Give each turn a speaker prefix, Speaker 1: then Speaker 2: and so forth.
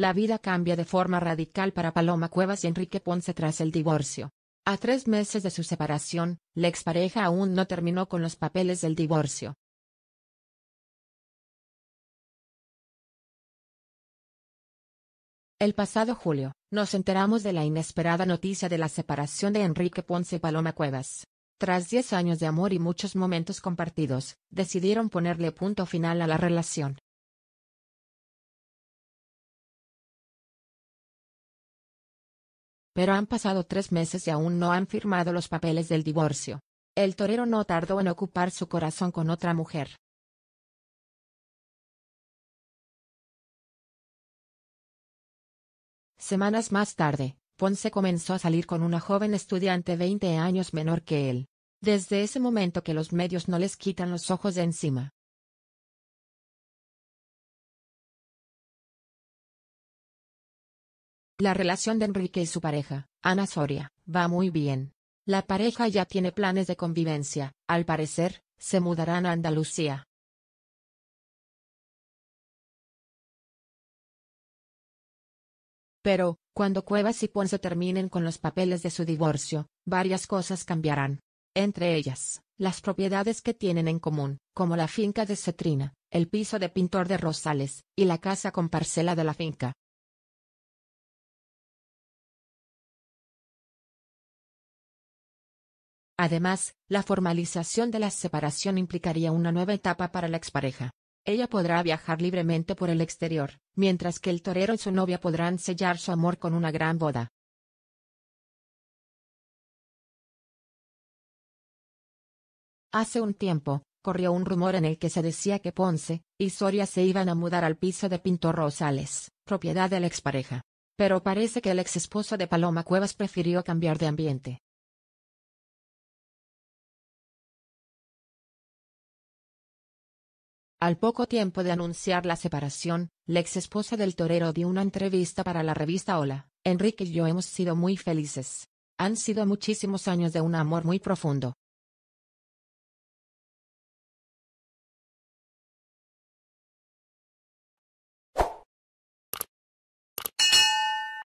Speaker 1: La vida cambia de forma radical para Paloma Cuevas y Enrique Ponce tras el divorcio. A tres meses de su separación, la expareja aún no terminó con los papeles del divorcio.
Speaker 2: El pasado julio,
Speaker 1: nos enteramos de la inesperada noticia de la separación de Enrique Ponce y Paloma Cuevas. Tras diez años de amor y muchos momentos compartidos, decidieron ponerle punto final a la relación. Pero han pasado tres meses y aún no han firmado los papeles del divorcio. El torero no tardó en ocupar su corazón con otra mujer. Semanas más tarde, Ponce comenzó a salir con una joven estudiante 20 años menor que él. Desde ese momento que los medios no les quitan los ojos de encima. La relación de Enrique y su pareja, Ana Soria, va muy bien. La pareja ya tiene planes de convivencia, al parecer, se mudarán a Andalucía. Pero, cuando Cuevas y Ponce terminen con los papeles de su divorcio, varias cosas cambiarán. Entre ellas, las propiedades que tienen en común, como la finca de Cetrina, el piso de pintor de Rosales, y la casa con parcela de la finca, Además, la formalización de la separación implicaría una nueva etapa para la expareja. Ella podrá viajar libremente por el exterior, mientras que el torero y su novia podrán sellar su amor
Speaker 2: con una gran boda.
Speaker 1: Hace un tiempo, corrió un rumor en el que se decía que Ponce y Soria se iban a mudar al piso de Pinto Rosales, propiedad de la expareja. Pero parece que el ex esposo de Paloma Cuevas prefirió cambiar de ambiente. Al poco tiempo de anunciar la separación, la ex esposa del torero dio una entrevista para la revista Hola. Enrique y yo hemos sido muy felices. Han sido muchísimos años de un amor muy profundo,